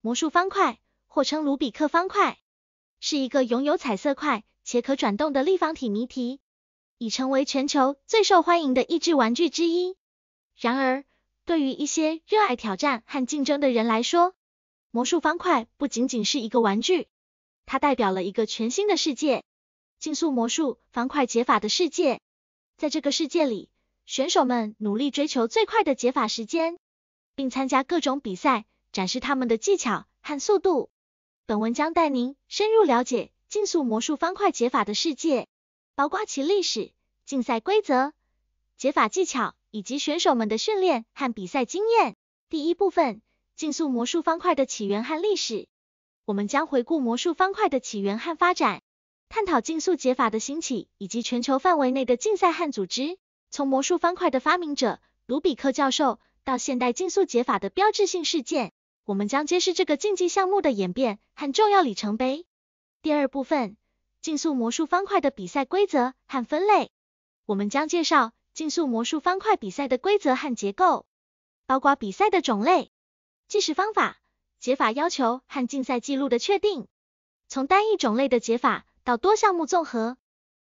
魔术方块，或称卢比克方块，是一个拥有彩色块且可转动的立方体谜题，已成为全球最受欢迎的益智玩具之一。然而，对于一些热爱挑战和竞争的人来说，魔术方块不仅仅是一个玩具，它代表了一个全新的世界——竞速魔术方块解法的世界。在这个世界里，选手们努力追求最快的解法时间，并参加各种比赛。展示他们的技巧和速度。本文将带您深入了解竞速魔术方块解法的世界，包括其历史、竞赛规则、解法技巧以及选手们的训练和比赛经验。第一部分：竞速魔术方块的起源和历史。我们将回顾魔术方块的起源和发展，探讨竞速解法的兴起以及全球范围内的竞赛和组织。从魔术方块的发明者卢比克教授到现代竞速解法的标志性事件。我们将揭示这个竞技项目的演变和重要里程碑。第二部分，竞速魔术方块的比赛规则和分类。我们将介绍竞速魔术方块比赛的规则和结构，包括比赛的种类、计时方法、解法要求和竞赛记录的确定。从单一种类的解法到多项目综合，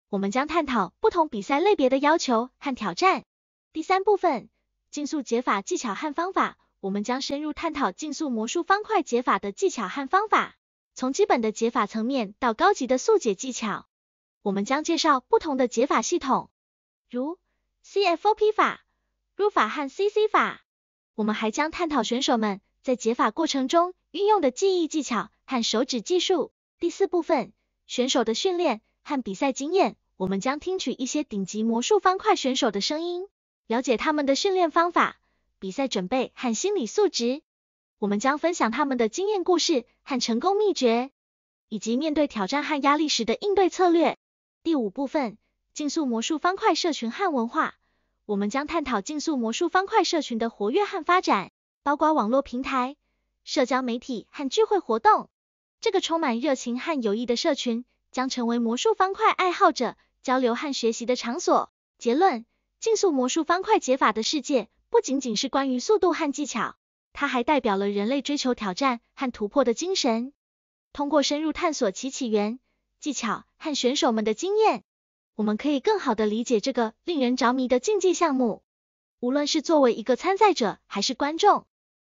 我们将探讨不同比赛类别的要求和挑战。第三部分，竞速解法技巧和方法。我们将深入探讨竞速魔术方块解法的技巧和方法，从基本的解法层面到高级的速解技巧。我们将介绍不同的解法系统，如 CFOP 法、入法和 CC 法。我们还将探讨选手们在解法过程中运用的记忆技巧和手指技术。第四部分，选手的训练和比赛经验，我们将听取一些顶级魔术方块选手的声音，了解他们的训练方法。比赛准备和心理素质，我们将分享他们的经验故事和成功秘诀，以及面对挑战和压力时的应对策略。第五部分，竞速魔术方块社群和文化，我们将探讨竞速魔术方块社群的活跃和发展，包括网络平台、社交媒体和聚会活动。这个充满热情和友谊的社群将成为魔术方块爱好者交流和学习的场所。结论，竞速魔术方块解法的世界。不仅仅是关于速度和技巧，它还代表了人类追求挑战和突破的精神。通过深入探索其起源、技巧和选手们的经验，我们可以更好地理解这个令人着迷的竞技项目。无论是作为一个参赛者还是观众，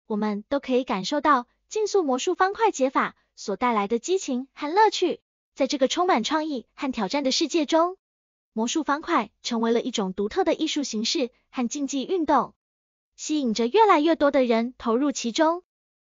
我们都可以感受到竞速魔术方块解法所带来的激情和乐趣。在这个充满创意和挑战的世界中，魔术方块成为了一种独特的艺术形式和竞技运动。吸引着越来越多的人投入其中。